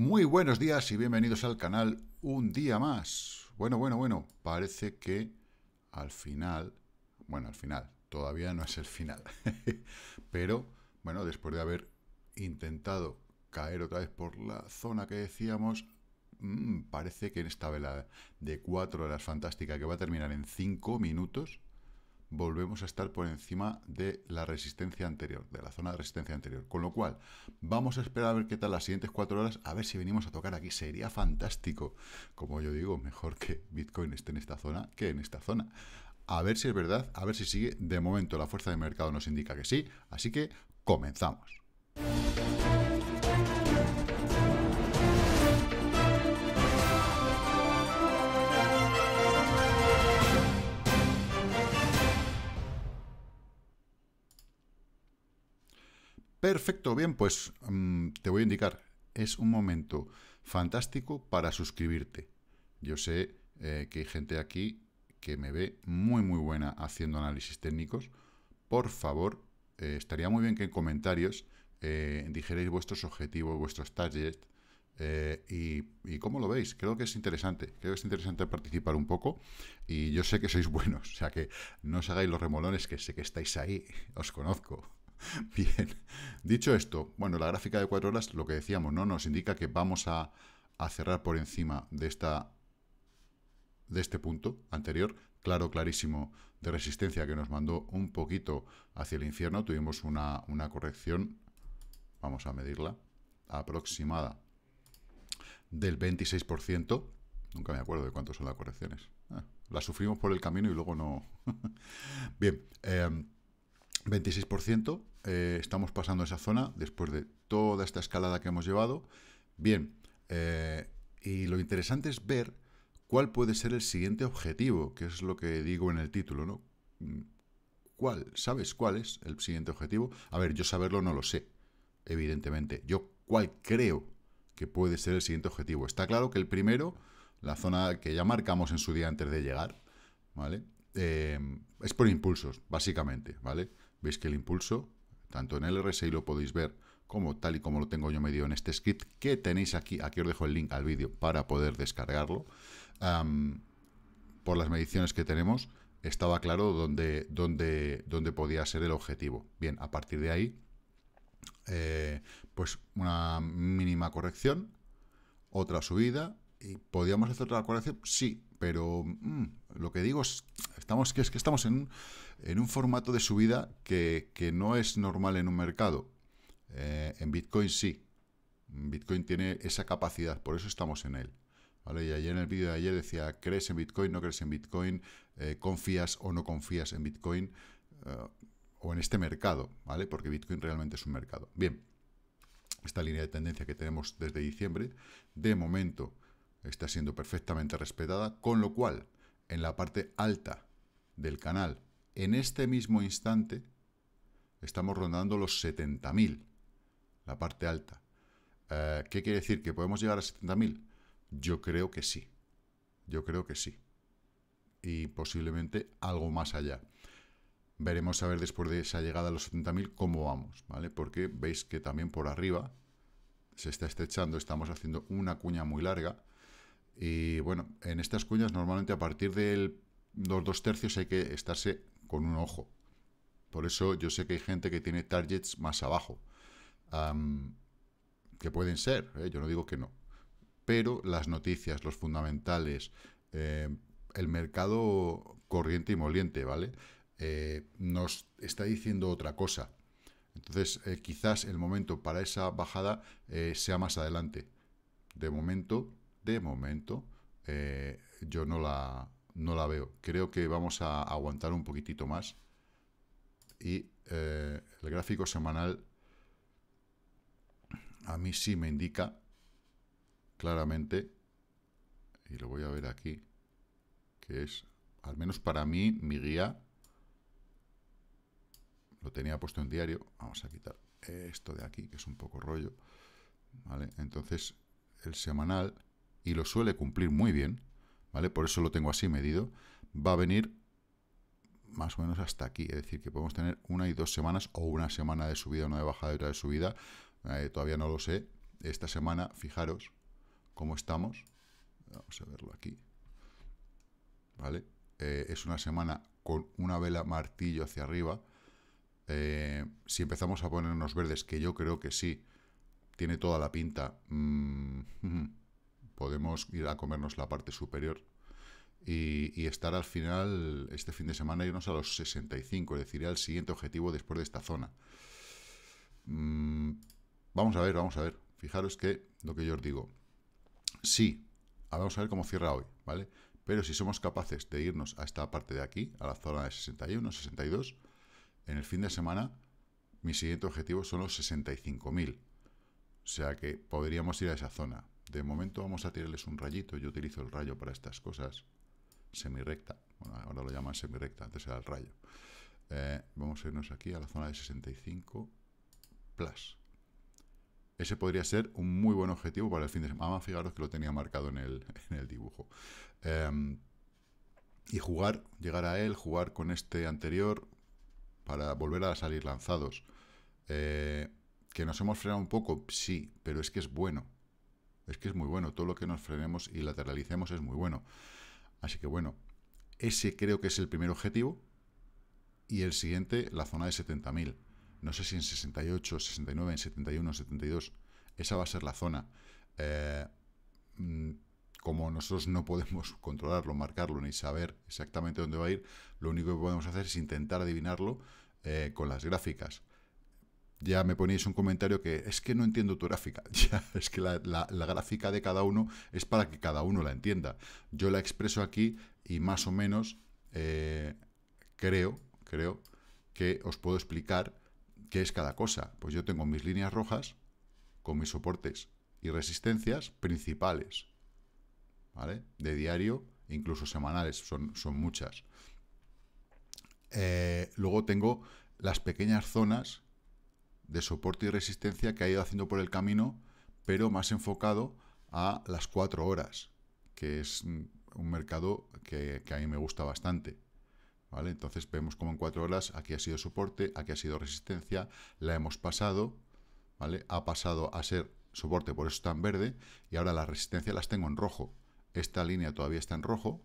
Muy buenos días y bienvenidos al canal un día más. Bueno, bueno, bueno, parece que al final, bueno, al final, todavía no es el final, pero bueno, después de haber intentado caer otra vez por la zona que decíamos, mm, parece que en esta vela de 4 horas fantástica que va a terminar en cinco minutos, volvemos a estar por encima de la resistencia anterior, de la zona de resistencia anterior. Con lo cual, vamos a esperar a ver qué tal las siguientes cuatro horas, a ver si venimos a tocar aquí. Sería fantástico. Como yo digo, mejor que Bitcoin esté en esta zona que en esta zona. A ver si es verdad, a ver si sigue. De momento, la fuerza de mercado nos indica que sí. Así que comenzamos. Perfecto, bien, pues mm, te voy a indicar, es un momento fantástico para suscribirte. Yo sé eh, que hay gente aquí que me ve muy muy buena haciendo análisis técnicos. Por favor, eh, estaría muy bien que en comentarios eh, dijerais vuestros objetivos, vuestros targets eh, y, y, cómo lo veis. Creo que es interesante, creo que es interesante participar un poco y yo sé que sois buenos, o sea que no os hagáis los remolones que sé que estáis ahí, os conozco. Bien, dicho esto, bueno, la gráfica de 4 horas, lo que decíamos, ¿no? Nos indica que vamos a, cerrar por encima de esta de este punto anterior, claro, clarísimo, de resistencia que nos mandó un poquito hacia el infierno. Tuvimos una, una corrección, vamos a medirla, aproximada del 26%. Nunca me acuerdo de cuánto son las correcciones. La ah, las sufrimos por el camino y luego no... Bien, eh, 26%, eh, estamos pasando esa zona después de toda esta escalada que hemos llevado. Bien, eh, y lo interesante es ver cuál puede ser el siguiente objetivo, que es lo que digo en el título, ¿no? ¿Cuál? ¿Sabes cuál es el siguiente objetivo? A ver, yo saberlo no lo sé, evidentemente. Yo cuál creo que puede ser el siguiente objetivo. Está claro que el primero, la zona que ya marcamos en su día antes de llegar, ¿vale? Eh, es por impulsos, básicamente, ¿vale? Veis que el impulso, tanto en el RSI lo podéis ver, como tal y como lo tengo yo medido en este script, que tenéis aquí, aquí os dejo el link al vídeo para poder descargarlo, por las mediciones que tenemos, estaba claro dónde, dónde, dónde podía ser el objetivo. Bien, a partir de ahí, eh, pues una mínima corrección, otra subida, y ¿podíamos hacer otra corrección? Sí, pero mm, lo que digo es Estamos, que es que estamos en un, formato de subida que, no es normal en un mercado. Eh, en Bitcoin sí. Bitcoin tiene esa capacidad, por eso estamos en él. Y ayer en el vídeo de ayer decía, ¿crees en Bitcoin? ¿No crees en Bitcoin? Eh, ¿Confías o no confías en Bitcoin? Eh, o en este mercado, ¿vale? Porque Bitcoin realmente es un mercado. Bien, esta línea de tendencia que tenemos desde diciembre, de momento está siendo perfectamente respetada, con lo cual en la parte alta del canal en este mismo instante estamos rondando los 70.000, la parte alta. Eh, ¿Qué quiere decir? ¿Que podemos llegar a 70.000? Yo creo que sí. Yo creo que sí. Y posiblemente algo más allá. Veremos a ver después de esa llegada a los 70.000 cómo vamos, ¿vale? Porque veis que también por arriba se está estrechando, estamos haciendo una cuña muy larga. Y bueno, en estas cuñas normalmente a partir del los dos tercios hay que estarse con un ojo. Por eso yo sé que hay gente que tiene targets más abajo. que pueden ser, ¿eh? yo no digo que no. Pero las noticias, los fundamentales, eh, el mercado corriente y moliente, ¿vale? Eh, nos está diciendo otra cosa. Entonces, quizás el momento para esa bajada sea más adelante. De momento, de momento, yo no la, no la veo. Creo que vamos a aguantar un poquitito más. Y eh, el gráfico semanal a mí sí me indica claramente, y lo voy a ver aquí, que es, al menos para mí, mi guía, lo tenía puesto en diario, vamos a quitar esto de aquí, que es un poco rollo, Entonces, el semanal, y lo suele cumplir muy bien, ¿vale? Por eso lo tengo así medido, va a venir más o menos hasta aquí. Es decir, que podemos tener una y dos semanas, o una semana de subida, una de bajada y otra de subida. Eh, todavía no lo sé. Esta semana, fijaros cómo estamos. Vamos a verlo aquí. ¿Vale? Eh, es una semana con una vela martillo hacia arriba. Eh, si empezamos a ponernos verdes, que yo creo que sí, tiene toda la pinta. Mm, mm, podemos ir a comernos la parte superior y, estar al final, este fin de semana, irnos a los 65, es decir, al siguiente objetivo después de esta zona. Mm, vamos a ver, vamos a ver. Fijaros que lo que yo os digo, sí, vamos a ver cómo cierra hoy, ¿vale? Pero si somos capaces de irnos a esta parte de aquí, a la zona de 61, 62, en el fin de semana mi siguiente objetivo son los 65.000. O sea que podríamos ir a esa zona. De momento vamos a tirarles un rayito. Yo utilizo el rayo para estas cosas. Semirecta. Bueno, ahora lo llaman semirecta, antes era el rayo. Eh, vamos a irnos aquí a la zona de 65 plus. Ese podría ser un muy buen objetivo para el fin de semana. Ah, fijaros que lo tenía marcado en el, dibujo. Em, y jugar, llegar a él, jugar con este anterior para volver a salir lanzados. Eh, ¿Que nos hemos frenado un poco? Sí, pero es que es bueno. Es que es muy bueno, todo lo que nos frenemos y lateralicemos es muy bueno. Así que bueno, ese creo que es el primer objetivo y el siguiente, la zona de 70.000. No sé si en 68, 69, en 71, 72. Esa va a ser la zona. Eh, mm, como nosotros no podemos controlarlo, marcarlo, ni saber exactamente dónde va a ir, lo único que podemos hacer es intentar adivinarlo eh, con las gráficas ya me ponéis un comentario que es que no entiendo tu gráfica. Ya, es que la, gráfica de cada uno es para que cada uno la entienda. Yo la expreso aquí y más o menos eh, creo, creo que os puedo explicar qué es cada cosa. Pues yo tengo mis líneas rojas con mis soportes y resistencias principales, ¿vale? De diario, incluso semanales, son, son muchas. Eh, luego tengo las pequeñas zonas de soporte y resistencia que ha ido haciendo por el camino, pero más enfocado a las 4 horas, que es mm, un mercado que, a mí me gusta bastante. ¿Vale? Entonces vemos como en cuatro horas aquí ha sido soporte, aquí ha sido resistencia, la hemos pasado, ¿vale? Ha pasado a ser soporte, por eso está en verde, y ahora la resistencia las tengo en rojo. Esta línea todavía está en rojo,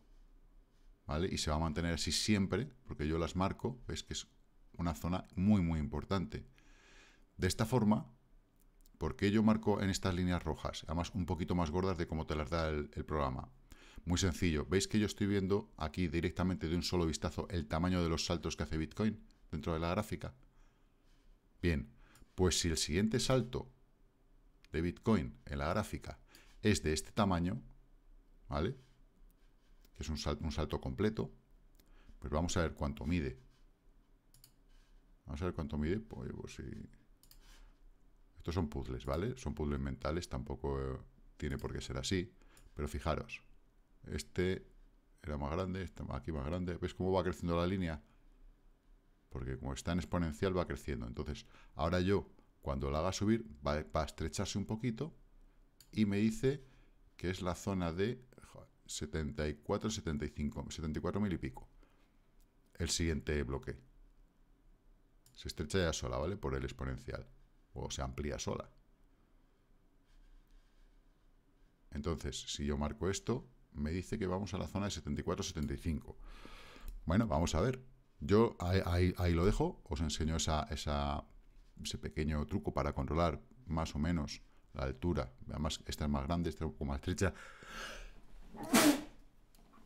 ¿vale? Y se va a mantener así siempre, porque yo las marco, es que es una zona muy, muy importante. De esta forma, ¿por qué yo marco en estas líneas rojas? Además, un poquito más gordas de cómo te las da el, programa. Muy sencillo. ¿Veis que yo estoy viendo aquí directamente de un solo vistazo el tamaño de los saltos que hace Bitcoin dentro de la gráfica? Bien, pues si el siguiente salto de Bitcoin en la gráfica es de este tamaño, ¿vale? Que es un salto, completo. Pues vamos a ver cuánto mide. Vamos a ver cuánto mide. Pues, pues estos son puzzles, ¿vale? Son puzzles mentales, tampoco eh, tiene por qué ser así. Pero fijaros, este era más grande, este aquí más grande. Ves cómo va creciendo la línea? Porque como está en exponencial va creciendo. Entonces, ahora yo, cuando la haga subir, va a estrecharse un poquito y me dice que es la zona de 74, 75, 74 mil y pico. El siguiente bloque. Se estrecha ya sola, ¿vale? Por el exponencial o se amplía sola. Entonces, si yo marco esto, me dice que vamos a la zona de 74-75. Bueno, vamos a ver. Yo ahí, lo dejo, os enseño ese pequeño truco para controlar más o menos la altura. Además, esta es más grande, esta es un poco más estrecha.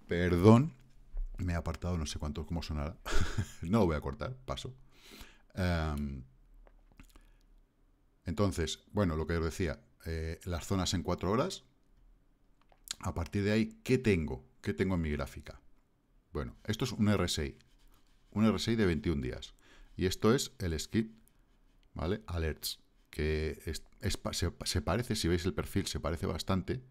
Perdón, me he apartado, no sé cuánto, cómo sonará. no lo voy a cortar, paso. Em, entonces, bueno, lo que os decía, eh, las zonas en 4 horas. A partir de ahí, ¿qué tengo? ¿Qué tengo en mi gráfica? Bueno, esto es un RSI. Un RSI de 21 días. Y esto es el skip, ¿vale? Alerts. Que es, se, parece, si veis el perfil, se parece bastante.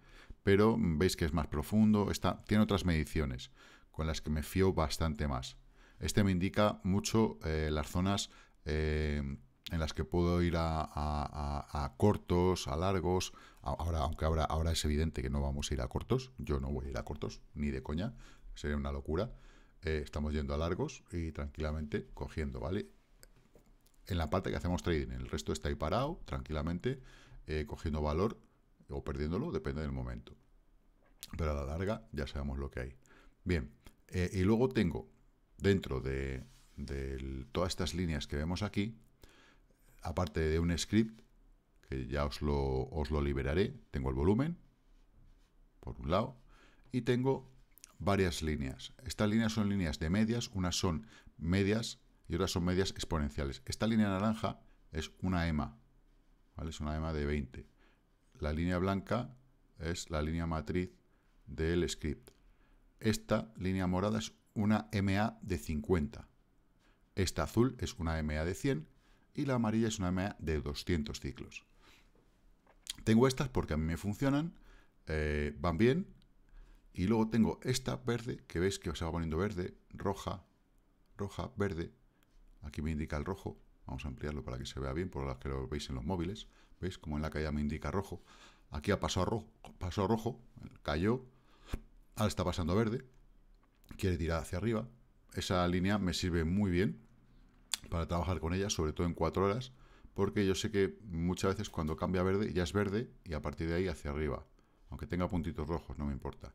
Pero veis que es más profundo. Está, tiene otras mediciones con las que me fío bastante más. Este me indica mucho eh, las zonas eh, en las que puedo ir a, cortos, a largos. Ahora, aunque ahora, es evidente que no vamos a ir a cortos, yo no voy a ir a cortos, ni de coña, sería una locura. Eh, estamos yendo a largos y tranquilamente cogiendo, ¿vale? En la parte que hacemos trading, el resto está ahí parado, tranquilamente, eh, cogiendo valor o perdiéndolo, depende del momento. Pero a la larga ya sabemos lo que hay. Bien, eh, y luego tengo dentro de, todas estas líneas que vemos aquí, aparte de un script, que ya os lo, os lo liberaré, tengo el volumen, por un lado, y tengo varias líneas. Estas líneas son líneas de medias, unas son medias y otras son medias exponenciales. Esta línea naranja es una EMA, Es una EMA de 20. La línea blanca es la línea matriz del script. Esta línea morada es una e MA de 50. Esta azul es una e MA de 100 y la amarilla es una de 200 ciclos. Tengo estas porque a mí me funcionan, eh, van bien, y luego tengo esta verde, que veis que se va poniendo verde, roja, roja, verde, aquí me indica el rojo, vamos a ampliarlo para que se vea bien, por las que lo veis en los móviles, veis como en la caída me indica rojo, aquí ha pasado rojo, pasó rojo, cayó, ahora está pasando verde, quiere tirar hacia arriba, esa línea me sirve muy bien para trabajar con ella, sobre todo en cuatro horas, porque yo sé que muchas veces cuando cambia verde ya es verde y a partir de ahí hacia arriba, aunque tenga puntitos rojos, no me importa.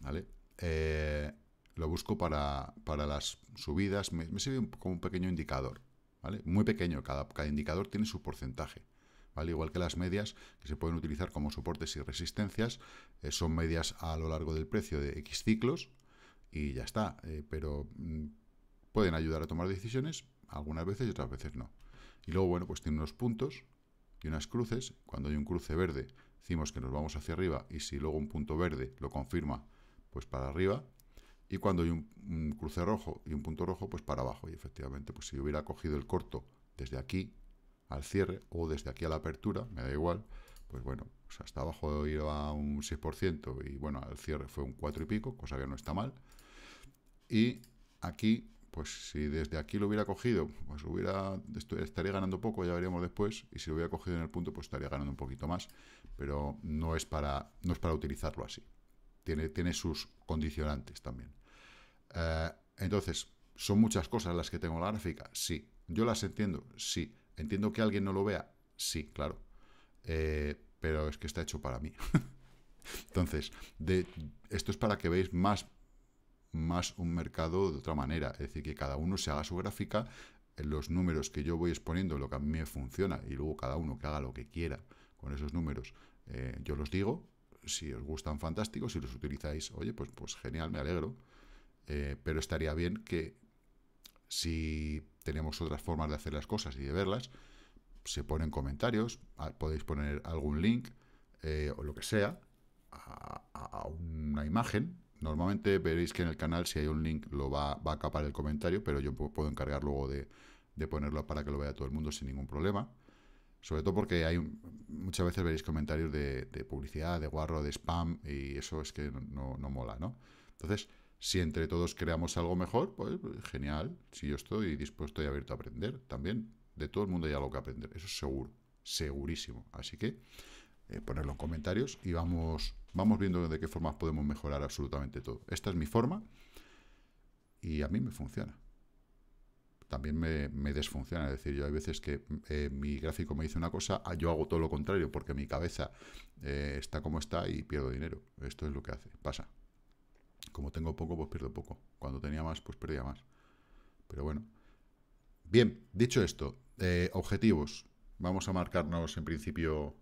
¿Vale? Eh, lo busco para, las subidas, me, sirve como un pequeño indicador, ¿vale? Muy pequeño, cada, cada indicador tiene su porcentaje. ¿Vale? Igual que las medias, que se pueden utilizar como soportes y resistencias, eh, son medias a lo largo del precio de X ciclos y ya está, eh, pero mm, pueden ayudar a tomar decisiones, algunas veces y otras veces no. Y luego, bueno, pues tiene unos puntos y unas cruces. Cuando hay un cruce verde, decimos que nos vamos hacia arriba y si luego un punto verde lo confirma, pues para arriba. Y cuando hay un, cruce rojo y un punto rojo, pues para abajo. Y efectivamente, pues si hubiera cogido el corto desde aquí al cierre o desde aquí a la apertura, me da igual, pues bueno, hasta abajo iba a un 6% y bueno, al cierre fue un 4 y pico, cosa que no está mal. Y aquí pues si desde aquí lo hubiera cogido, pues hubiera estaría ganando poco, ya veríamos después, y si lo hubiera cogido en el punto, pues estaría ganando un poquito más, pero no es para, no es para utilizarlo así. Tiene, tiene sus condicionantes también. Eh, entonces, ¿son muchas cosas las que tengo en la gráfica? Sí. ¿Yo las entiendo? Sí. ¿Entiendo que alguien no lo vea? Sí, claro. Eh, pero es que está hecho para mí. Entonces, de, esto es para que veáis más más un mercado de otra manera. Es decir, que cada uno se haga su gráfica, los números que yo voy exponiendo, lo que a mí me funciona, y luego cada uno que haga lo que quiera con esos números, eh, yo los digo. Si os gustan, fantásticos, si los utilizáis, oye, pues, pues genial, me alegro. Eh, pero estaría bien que si tenemos otras formas de hacer las cosas y de verlas, se ponen comentarios, ah, podéis poner algún link eh, o lo que sea a una imagen Normalmente veréis que en el canal, si hay un link, lo va, va a acapar el comentario, pero yo puedo encargar luego de, ponerlo para que lo vea todo el mundo sin ningún problema. Sobre todo porque hay muchas veces veréis comentarios de, publicidad, de guarro, de spam, y eso es que no, no, mola, ¿no? Entonces, si entre todos creamos algo mejor, pues genial. Si yo estoy dispuesto y abierto a aprender también. De todo el mundo hay algo que aprender, eso es seguro, segurísimo. Así que eh, ponerlo en comentarios y vamos, vamos viendo de qué formas podemos mejorar absolutamente todo. Esta es mi forma y a mí me funciona. También me, desfunciona, es decir, yo hay veces que eh, mi gráfico me dice una cosa, ah, yo hago todo lo contrario porque mi cabeza eh, está como está y pierdo dinero. Esto es lo que hace, pasa. Como tengo poco, pues pierdo poco. Cuando tenía más, pues perdía más. Pero bueno. Bien, dicho esto, objetivos. Vamos a marcarnos en principio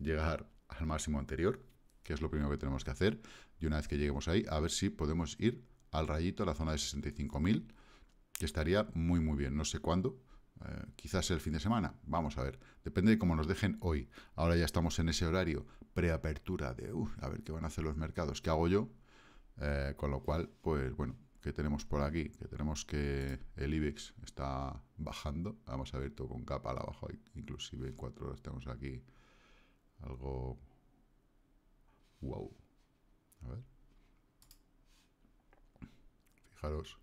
llegar al máximo anterior, que es lo primero que tenemos que hacer, y una vez que lleguemos ahí, a ver si podemos ir al rayito, a la zona de 65.000, que estaría muy muy bien, no sé cuándo, eh, quizás el fin de semana, vamos a ver, depende de cómo nos dejen hoy, ahora ya estamos en ese horario preapertura de, a ver qué van a hacer los mercados, qué hago yo, eh, con lo cual, pues bueno, que tenemos por aquí, que tenemos que el IBEX está bajando, vamos a ver todo con capa a la abajo, inclusive en cuatro horas tenemos aquí algo wow. A ver. Fijaros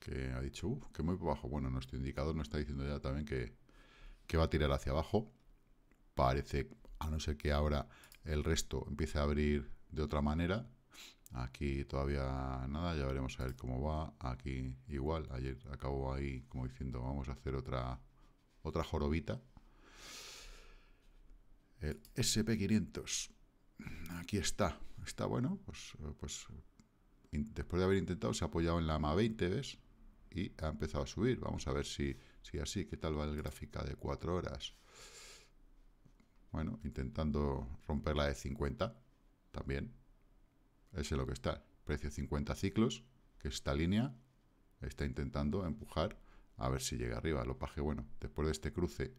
que ha dicho, que muy bajo. Bueno, nuestro indicador nos está diciendo ya también que, va a tirar hacia abajo. Parece, a no ser que ahora el resto empiece a abrir de otra manera. Aquí todavía nada, ya veremos a ver cómo va. Aquí igual, ayer acabo ahí como diciendo, vamos a hacer otra, otra jorobita el SP500. Aquí está, está bueno, pues, pues después de haber intentado se ha apoyado en la ma 20, ¿ves? Y ha empezado a subir. Vamos a ver si, si así, qué tal va el gráfica de 4 horas. Bueno, intentando romper la de 50 también. Ese es lo que está. Precio 50 ciclos, que esta línea está intentando empujar a ver si llega arriba. Lo paje, bueno, después de este cruce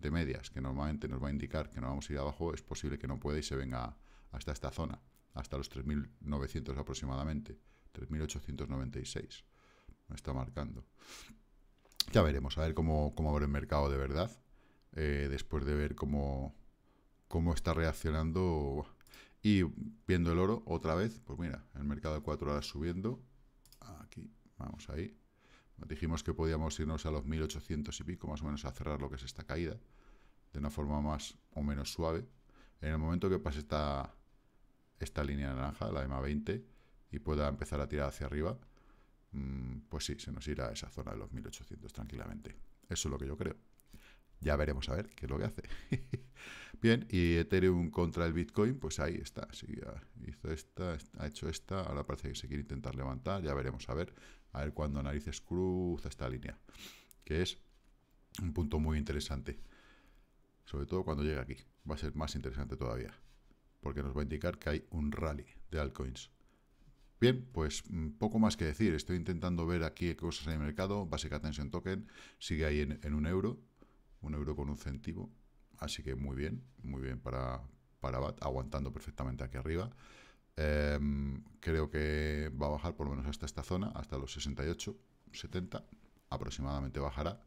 de medias, que normalmente nos va a indicar que no vamos a ir abajo, es posible que no pueda y se venga hasta esta zona, hasta los 3.900 aproximadamente, 3.896. Me está marcando. Ya veremos, a ver cómo, cómo abre el mercado de verdad, eh, después de ver cómo, cómo está reaccionando y viendo el oro otra vez, pues mira, el mercado de 4 horas subiendo, aquí, vamos ahí, Dijimos que podíamos irnos a los 1800 y pico, más o menos, a cerrar lo que es esta caída, de una forma más o menos suave. En el momento que pase esta, esta línea naranja, la EMA 20, y pueda empezar a tirar hacia arriba, mm, pues sí, se nos irá a esa zona de los 1800 tranquilamente. Eso es lo que yo creo. Ya veremos a ver qué es lo que hace. Bien, y Ethereum contra el Bitcoin, pues ahí está. hizo esta, ha hecho esta, ahora parece que se quiere intentar levantar, ya veremos a ver a ver cuando narices cruza esta línea, que es un punto muy interesante. Sobre todo cuando llegue aquí, va a ser más interesante todavía, porque nos va a indicar que hay un rally de altcoins. Bien, pues mm, poco más que decir. Estoy intentando ver aquí cosas en el mercado. Básica Tension Token sigue ahí en, un euro, un euro con un centivo. Así que muy bien, muy bien para, para BAT, aguantando perfectamente aquí arriba. Em, creo que va a bajar por lo menos hasta esta zona, hasta los 68, 70 aproximadamente bajará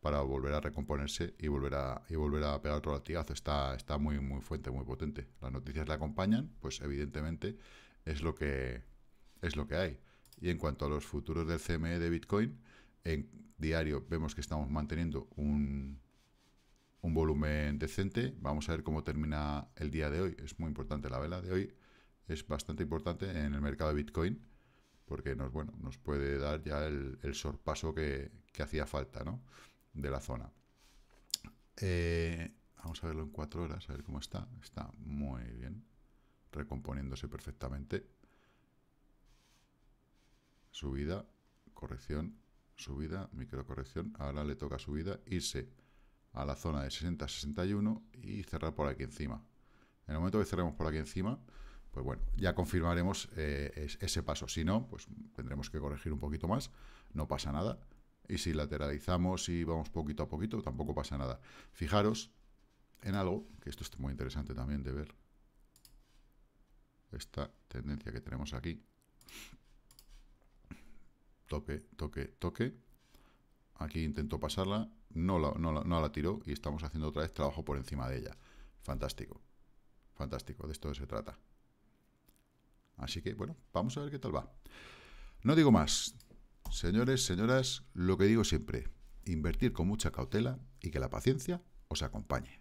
para volver a recomponerse y volver a, y volver a pegar otro latigazo. Está, está muy, muy fuerte, muy potente. Las noticias le acompañan, pues evidentemente es lo que, es lo que hay. Y en cuanto a los futuros del CME de Bitcoin, en diario vemos que estamos manteniendo un, un volumen decente. Vamos a ver cómo termina el día de hoy. Es muy importante la vela de hoy es bastante importante en el mercado de Bitcoin porque nos, bueno, nos puede dar ya el, sorpaso que, hacía falta ¿no? de la zona. Eh, vamos a verlo en cuatro horas, a ver cómo está. Está muy bien, recomponiéndose perfectamente. Subida, corrección, subida, microcorrección. Ahora le toca subida, irse a la zona de 60-61 y cerrar por aquí encima. En el momento que cerremos por aquí encima, pues bueno, ya confirmaremos eh, ese paso. Si no, pues tendremos que corregir un poquito más, no pasa nada. Y si lateralizamos y vamos poquito a poquito, tampoco pasa nada. Fijaros en algo, que esto es muy interesante también de ver, esta tendencia que tenemos aquí. Toque, toque, toque. Aquí intento pasarla, no la, no, no la tiró y estamos haciendo otra vez trabajo por encima de ella. Fantástico, fantástico, de esto se trata. Así que, bueno, vamos a ver qué tal va. No digo más. Señores, señoras, lo que digo siempre, invertir con mucha cautela y que la paciencia os acompañe.